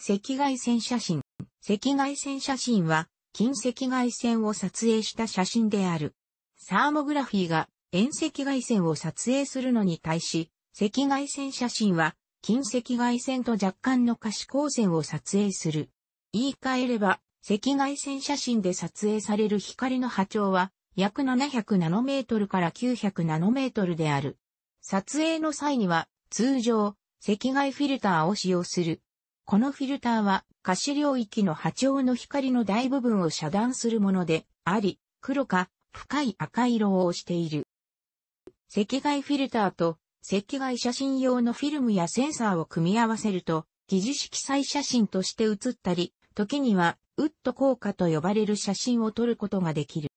赤外線写真。赤外線写真は、近赤外線を撮影した写真である。サーモグラフィーが遠赤外線を撮影するのに対し、赤外線写真は近赤外線と若干の可視光線を撮影する。言い換えれば、赤外線写真で撮影される光の波長は約700ナノメートルから900ナノメートルである。撮影の際には通常赤外フィルターを使用する。このフィルターは可視領域の波長の光の大部分を遮断するものであり、黒か深い赤色をしている。赤外フィルターと赤外写真用のフィルムやセンサーを組み合わせると、疑似色彩写真として写ったり、時にはウッド効果と呼ばれる写真を撮ることができる。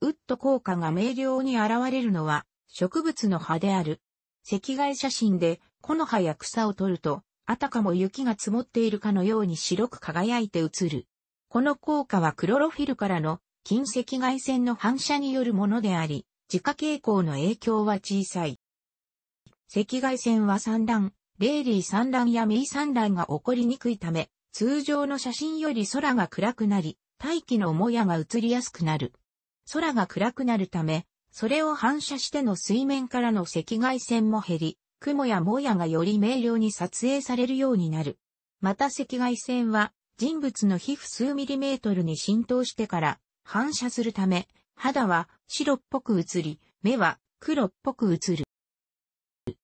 ウッド効果が明瞭に現れるのは植物の葉である。赤外写真で木の葉や草を撮ると、あたかも雪が積もっているかのように白く輝いて映る。この効果はクロロフィルからの近赤外線の反射によるものであり、自家傾向の影響は小さい。赤外線は産卵、レイリー散乱やミー散乱が起こりにくいため、通常の写真より空が暗くなり、大気のもやが映りやすくなる。空が暗くなるため、それを反射しての水面からの赤外線も減り、雲やもやがより明瞭に撮影されるようになる。また赤外線は人物の皮膚数ミリメートルに浸透してから反射するため、肌は白っぽく映り、目は黒っぽく映る。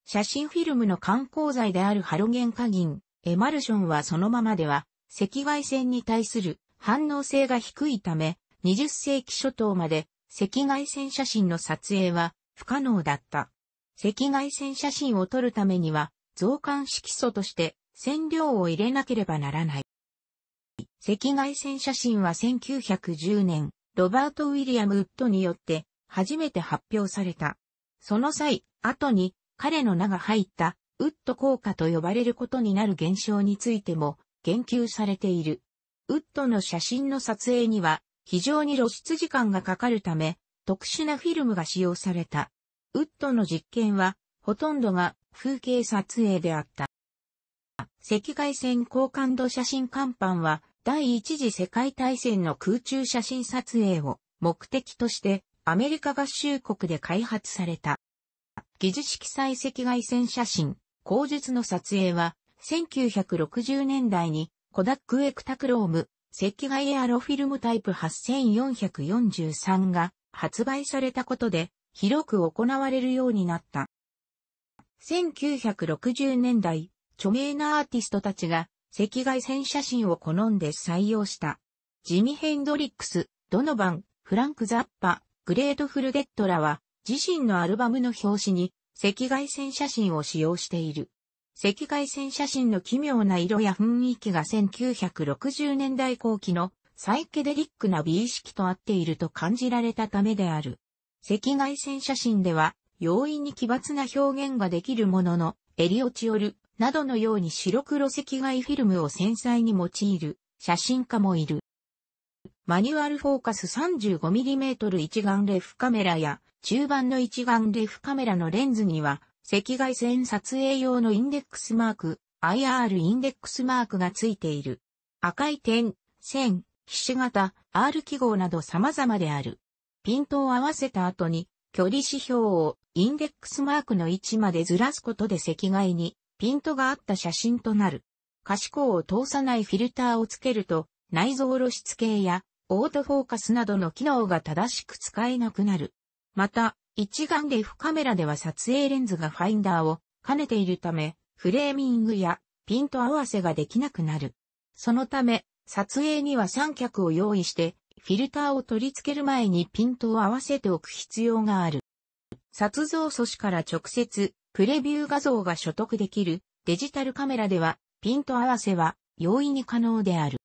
写真フィルムの観光剤であるハロゲン化銀、エマルションはそのままでは赤外線に対する反応性が低いため、20世紀初頭まで赤外線写真の撮影は不可能だった。赤外線写真を撮るためには、増刊色素として染料を入れなければならない。赤外線写真は1910年、ロバート・ウィリアム・ウッドによって初めて発表された。その際、後に彼の名が入ったウッド効果と呼ばれることになる現象についても言及されている。ウッドの写真の撮影には非常に露出時間がかかるため、特殊なフィルムが使用された。ウッドの実験は、ほとんどが風景撮影であった。赤外線高感度写真乾板は、第一次世界大戦の空中写真撮影を目的としてアメリカ合衆国で開発された。技術式載赤外線写真、口述の撮影は、1960年代にコダックエクタクローム赤外エアロフィルムタイプ8443が発売されたことで広く行われるようになった。1960年代、著名なアーティストたちが赤外線写真を好んで採用した。ジミ・ヘンドリックス、ドノバン、フランク・ザッパ、グレート・フル・デッドらは自身のアルバムの表紙に赤外線写真を使用している。赤外線写真の奇妙な色や雰囲気が1960年代後期のサイケデリックな美意識と合っていると感じられたためである。赤外線写真では、容易に奇抜な表現ができるものの、エリオチオルなどのように白黒赤外フィルムを繊細に用いる写真家もいる。マニュアルフォーカス 35mm 一眼レフカメラや中盤の一眼レフカメラのレンズには赤外線撮影用のインデックスマーク、IR インデックスマークがついている。赤い点、線、ひし形、R 記号など様々である。ピントを合わせた後に、距離指標をインデックスマークの位置までずらすことで赤外にピントがあった写真となる。可視光を通さないフィルターをつけると内蔵露出系やオートフォーカスなどの機能が正しく使えなくなる。また、一眼レフカメラでは撮影レンズがファインダーを兼ねているため、フレーミングやピント合わせができなくなる。そのため、撮影には三脚を用意してフィルターを取り付ける前にピントを合わせておく必要がある。撮像素子から直接プレビュー画像が所得できるデジタルカメラではピント合わせは容易に可能である。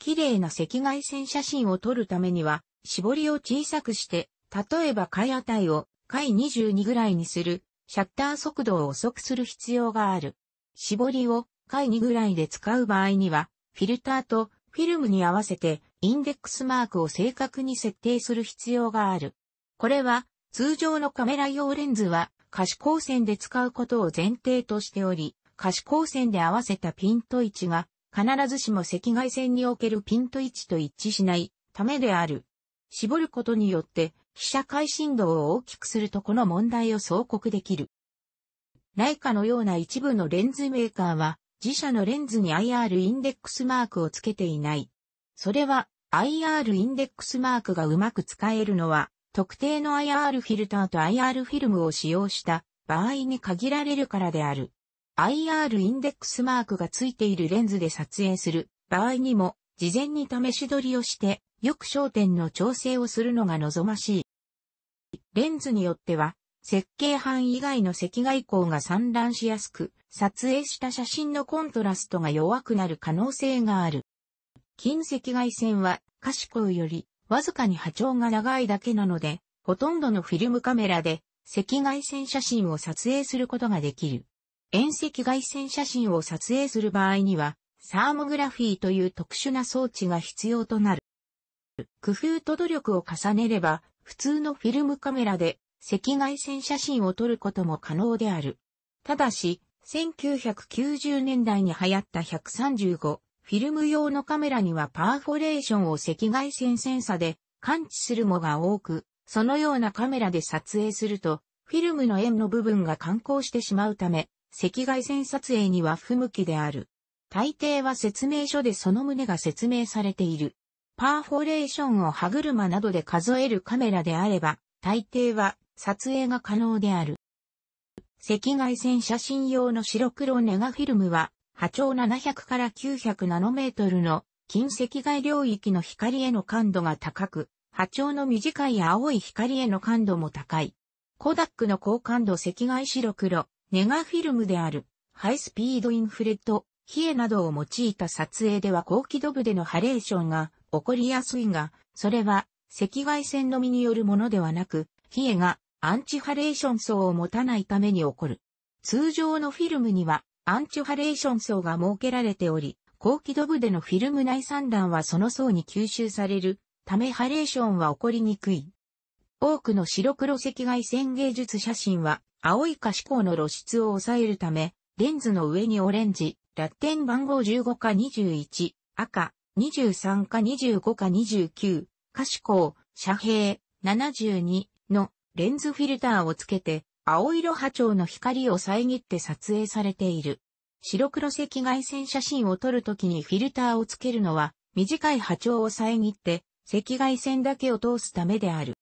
綺麗な赤外線写真を撮るためには絞りを小さくして、例えば回値を回22ぐらいにするシャッター速度を遅くする必要がある。絞りを回2ぐらいで使う場合にはフィルターとフィルムに合わせてインデックスマークを正確に設定する必要がある。これは通常のカメラ用レンズは可視光線で使うことを前提としており、可視光線で合わせたピント位置が必ずしも赤外線におけるピント位置と一致しないためである。絞ることによって被写回振動を大きくするとこの問題を総告できる。内科のような一部のレンズメーカーは自社のレンズに IR インデックスマークをつけていない。それは IR インデックスマークがうまく使えるのは特定の IR フィルターと IR フィルムを使用した場合に限られるからである。IR インデックスマークがついているレンズで撮影する場合にも事前に試し撮りをしてよく焦点の調整をするのが望ましい。レンズによっては設計班以外の赤外光が散乱しやすく、撮影した写真のコントラストが弱くなる可能性がある。近赤外線は、可視光より、わずかに波長が長いだけなので、ほとんどのフィルムカメラで、赤外線写真を撮影することができる。遠赤外線写真を撮影する場合には、サーモグラフィーという特殊な装置が必要となる。工夫と努力を重ねれば、普通のフィルムカメラで赤外線写真を撮ることも可能である。ただし、1990年代に流行った135フィルム用のカメラにはパーフォレーションを赤外線センサで感知するもが多く、そのようなカメラで撮影すると、フィルムの円の部分が観光してしまうため、赤外線撮影には不向きである。大抵は説明書でその旨が説明されている。パーフォレーションを歯車などで数えるカメラであれば、大抵は撮影が可能である。赤外線写真用の白黒ネガフィルムは波長700から900ナノメートルの近赤外領域の光への感度が高く、波長の短い青い光への感度も高い。コダックの高感度赤外白黒、ネガフィルムである、ハイスピードインフレット、冷えなどを用いた撮影では高輝度部でのハレーションが起こりやすいが、それは赤外線のみによるものではなく、冷えがアンチハレーション層を持たないために起こる。通常のフィルムにはアンチハレーション層が設けられており、高輝度部でのフィルム内散乱はその層に吸収されるためハレーションは起こりにくい。多くの白黒赤外線芸術写真は青い可視光の露出を抑えるため、レンズの上にオレンジ、ラッテン番号15か21、赤、23か25か29、可視光、遮蔽、72のレンズフィルターをつけて、青色波長の光を遮って撮影されている。白黒赤外線写真を撮るときにフィルターをつけるのは、短い波長を遮って、赤外線だけを通すためである。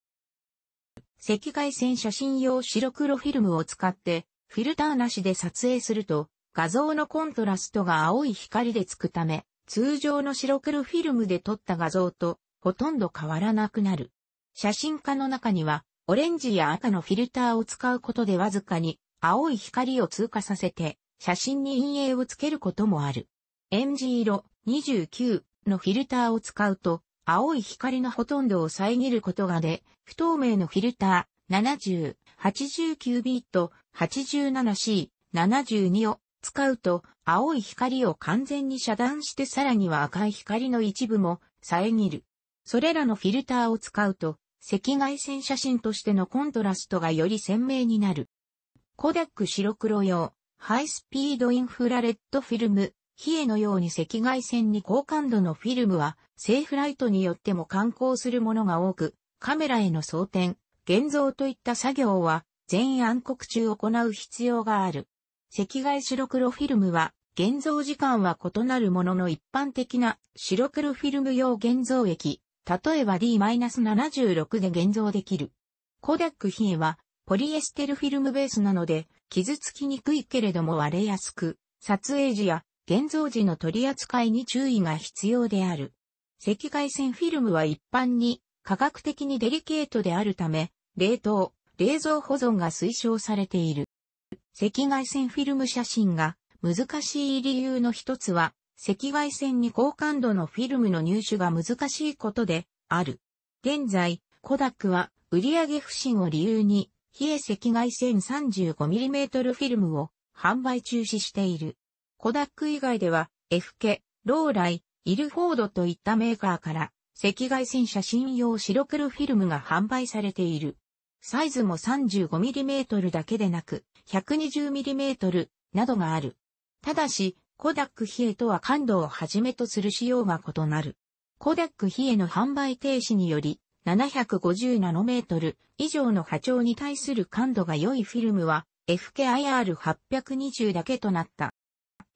赤外線写真用白黒フィルムを使って、フィルターなしで撮影すると、画像のコントラストが青い光でつくため、通常の白黒フィルムで撮った画像とほとんど変わらなくなる。写真家の中には、オレンジや赤のフィルターを使うことでわずかに青い光を通過させて写真に陰影をつけることもある。エンジ色29のフィルターを使うと青い光のほとんどを遮ることがで、不透明のフィルター70、89ビート 87C、72を使うと青い光を完全に遮断してさらには赤い光の一部も遮る。それらのフィルターを使うと赤外線写真としてのコントラストがより鮮明になる。コダック白黒用、ハイスピードインフラレッドフィルム、ヒエのように赤外線に高感度のフィルムは、セーフライトによっても観光するものが多く、カメラへの装填、現像といった作業は、全員暗黒中行う必要がある。赤外白黒フィルムは、現像時間は異なるものの一般的な白黒フィルム用現像液、例えば D-76 で現像できる。コダックヒエは、ポリエステルフィルムベースなので、傷つきにくいけれども割れやすく、撮影時や現像時の取り扱いに注意が必要である。赤外線フィルムは一般に科学的にデリケートであるため、冷凍、冷蔵保存が推奨されている。赤外線フィルム写真が難しい理由の一つは、赤外線に高感度のフィルムの入手が難しいことである。現在、コダックは売上不振を理由に、非赤外線 35mm フィルムを販売中止している。コダック以外では、F ケ、ローライ、イルフォードといったメーカーから、赤外線写真用白黒フィルムが販売されている。サイズも 35mm だけでなく、120mm などがある。ただし、コダックヒエとは感度をはじめとする仕様が異なる。コダックヒエの販売停止により、750ナノメートル以上の波長に対する感度が良いフィルムは FKIR820 だけとなった。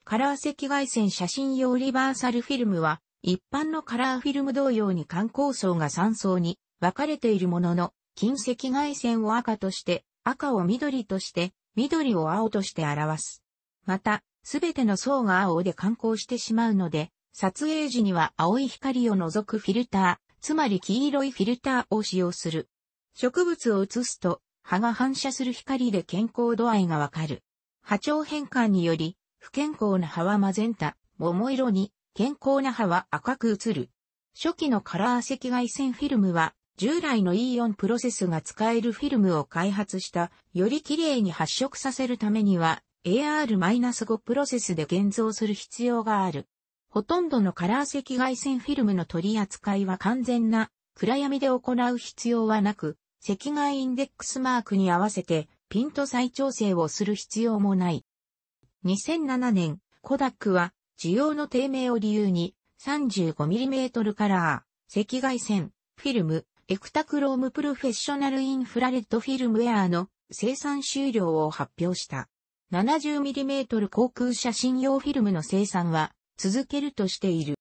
カラー赤外線写真用リバーサルフィルムは一般のカラーフィルム同様に観光層が3層に分かれているものの、近赤外線を赤として、赤を緑として、緑を青として表す。また、すべての層が青で観光してしまうので、撮影時には青い光を除くフィルター、つまり黄色いフィルターを使用する。植物を映すと、葉が反射する光で健康度合いがわかる。波長変換により、不健康な葉はマゼンタ、桃色に、健康な葉は赤く映る。初期のカラー赤外線フィルムは、従来の E4 プロセスが使えるフィルムを開発した、より綺麗に発色させるためには、AR-5 プロセスで現像する必要がある。ほとんどのカラー赤外線フィルムの取り扱いは完全な暗闇で行う必要はなく、赤外インデックスマークに合わせてピント再調整をする必要もない。2007年、コダックは需要の低迷を理由に 35mm カラー、赤外線、フィルム、エクタクロームプロフェッショナルインフラレッドフィルムウェアの生産終了を発表した。70mm 航空写真用フィルムの生産は続けるとしている。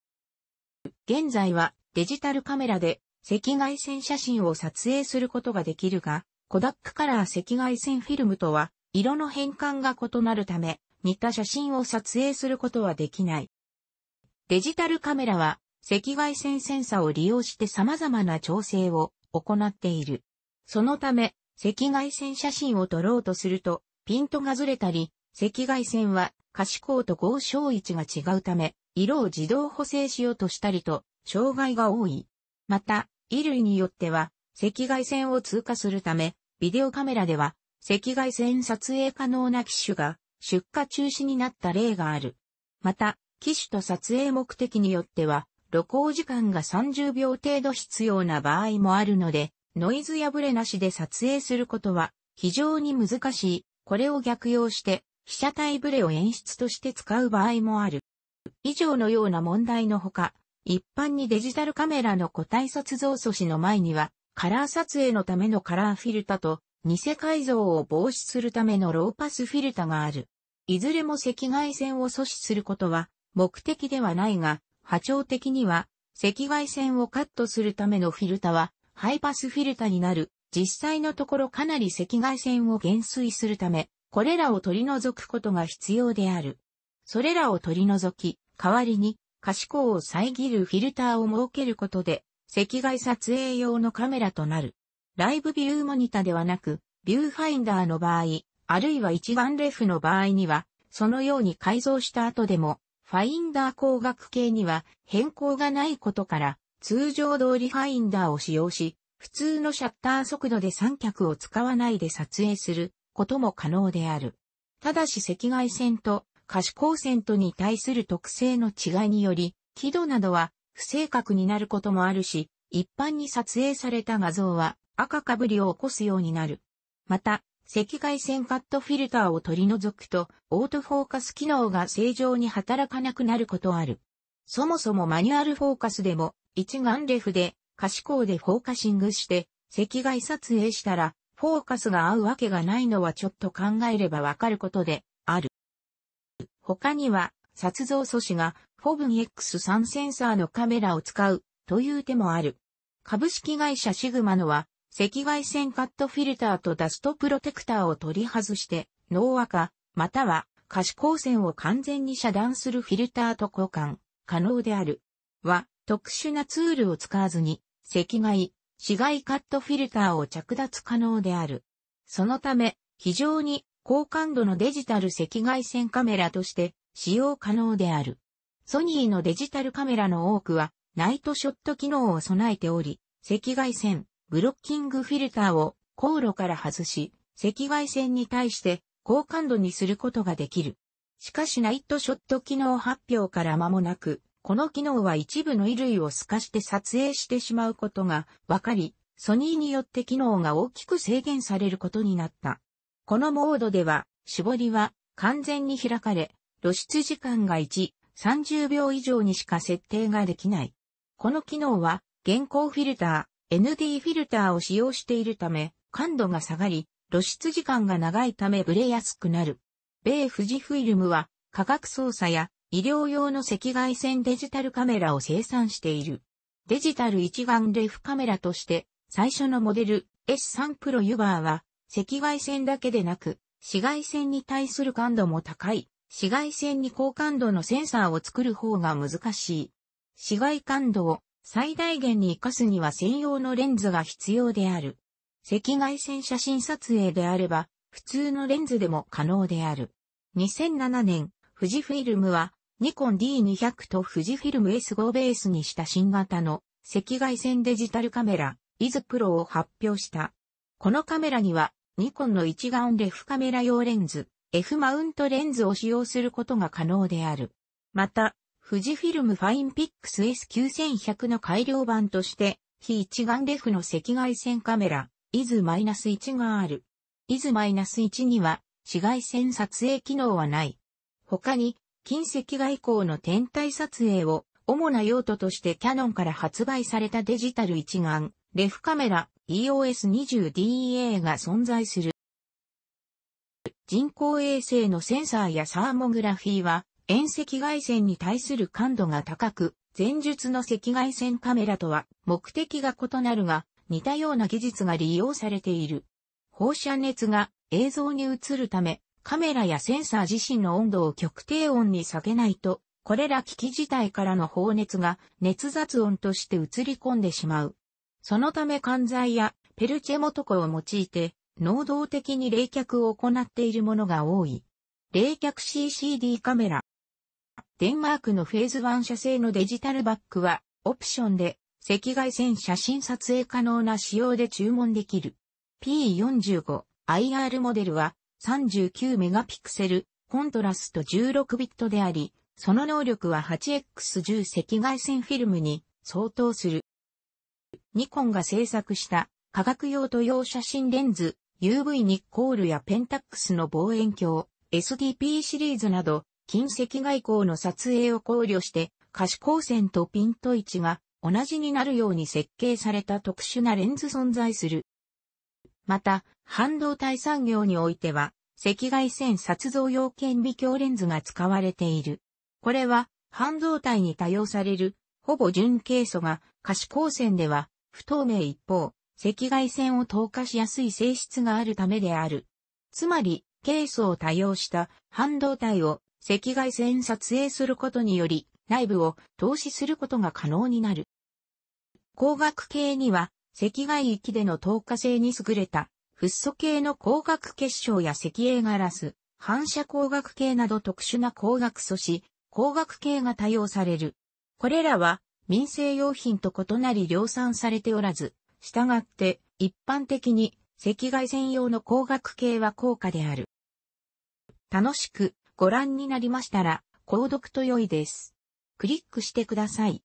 現在はデジタルカメラで赤外線写真を撮影することができるが、コダックカラー赤外線フィルムとは色の変換が異なるため、似た写真を撮影することはできない。デジタルカメラは赤外線センサを利用して様々な調整を行っている。そのため、赤外線写真を撮ろうとすると、ピントがずれたり、赤外線は可視光と合照位置が違うため、色を自動補正しようとしたりと、障害が多い。また、衣類によっては、赤外線を通過するため、ビデオカメラでは、赤外線撮影可能な機種が、出荷中止になった例がある。また、機種と撮影目的によっては、露光時間が30秒程度必要な場合もあるので、ノイズ破れなしで撮影することは非常に難しい。これを逆用して、被写体ブレを演出として使う場合もある。以上のような問題のほか、一般にデジタルカメラの個体撮像素子の前には、カラー撮影のためのカラーフィルタと、偽改造を防止するためのローパスフィルタがある。いずれも赤外線を阻止することは目的ではないが、波長的には赤外線をカットするためのフィルタはハイパスフィルタになる実際のところかなり赤外線を減衰するため、これらを取り除くことが必要である。それらを取り除き、代わりに可視光を遮るフィルターを設けることで、赤外撮影用のカメラとなる。ライブビューモニタではなく、ビューファインダーの場合、あるいは一眼レフの場合には、そのように改造した後でも、ファインダー光学系には変更がないことから、通常通りファインダーを使用し、普通のシャッター速度で三脚を使わないで撮影することも可能である。ただし赤外線と可視光線とに対する特性の違いにより、輝度などは不正確になることもあるし、一般に撮影された画像は赤かぶりを起こすようになる。また、赤外線カットフィルターを取り除くと、オートフォーカス機能が正常に働かなくなることある。そもそもマニュアルフォーカスでも、一眼レフで可視光でフォーカシングして、赤外撮影したら、フォーカスが合うわけがないのはちょっと考えればわかることである。他には、撮像素子がフォブン x 3センサーのカメラを使うという手もある。株式会社シグマのは、赤外線カットフィルターとダストプロテクターを取り外して、脳赤、または可視光線を完全に遮断するフィルターと交換可能である。は、特殊なツールを使わずに、赤外、紫外カットフィルターを着脱可能である。そのため、非常に高感度のデジタル赤外線カメラとして使用可能である。ソニーのデジタルカメラの多くは、ナイトショット機能を備えており、赤外線、ブロッキングフィルターを航路から外し、赤外線に対して高感度にすることができる。しかしナイトショット機能発表から間もなく、この機能は一部の衣類を透かして撮影してしまうことが分かり、ソニーによって機能が大きく制限されることになった。このモードでは、絞りは完全に開かれ、露出時間が1、30秒以上にしか設定ができない。この機能は、現行フィルター、ND フィルターを使用しているため、感度が下がり、露出時間が長いためブレやすくなる。米富士フィルムは、化学操作や医療用の赤外線デジタルカメラを生産している。デジタル一眼レフカメラとして、最初のモデル S3 Pro ユバーは、赤外線だけでなく、紫外線に対する感度も高い、紫外線に高感度のセンサーを作る方が難しい。紫外感度を最大限に活かすには専用のレンズが必要である。赤外線写真撮影であれば、普通のレンズでも可能である。2007年、富士フィルムは、ニコン D200 と富士フィルム S5 ベースにした新型の赤外線デジタルカメラ、イズプロを発表した。このカメラには、ニコンの一眼レフカメラ用レンズ、F マウントレンズを使用することが可能である。また、富士フィルムファインピックス S9100 の改良版として、非一眼レフの赤外線カメラ、イズ -1 がある。イズ -1 には、紫外線撮影機能はない。他に、近赤外光の天体撮影を主な用途としてキャノンから発売されたデジタル一眼、レフカメラ EOS20DEA が存在する。人工衛星のセンサーやサーモグラフィーは遠赤外線に対する感度が高く、前述の赤外線カメラとは目的が異なるが、似たような技術が利用されている。放射熱が映像に映るため、カメラやセンサー自身の温度を極低温に下げないと、これら機器自体からの放熱が熱雑音として映り込んでしまう。そのため管材やペルチェモトコを用いて、能動的に冷却を行っているものが多い。冷却 CCD カメラ。デンマークのフェーズ1社製のデジタルバックは、オプションで赤外線写真撮影可能な仕様で注文できる。P45IR モデルは39メガピクセル、コントラスト16ビットであり、その能力は 8X10 赤外線フィルムに相当する。ニコンが製作した科学用途用写真レンズ、UV ニッコールやペンタックスの望遠鏡、SDP シリーズなど、近赤外光の撮影を考慮して、可視光線とピント位置が同じになるように設計された特殊なレンズ存在する。また、半導体産業においては、赤外線撮像用顕微鏡レンズが使われている。これは、半導体に多用される、ほぼ純ケイ素が、可視光線では、不透明一方、赤外線を透過しやすい性質があるためである。つまり、ケイ素を多用した半導体を赤外線撮影することにより、内部を透視することが可能になる。光学系には、赤外域での透過性に優れた、フッ素系の光学結晶や石英ガラス、反射光学系など特殊な光学素子、光学系が多用される。これらは民生用品と異なり量産されておらず、従って一般的に赤外線用の光学系は高価である。楽しくご覧になりましたら、購読と良いです。クリックしてください。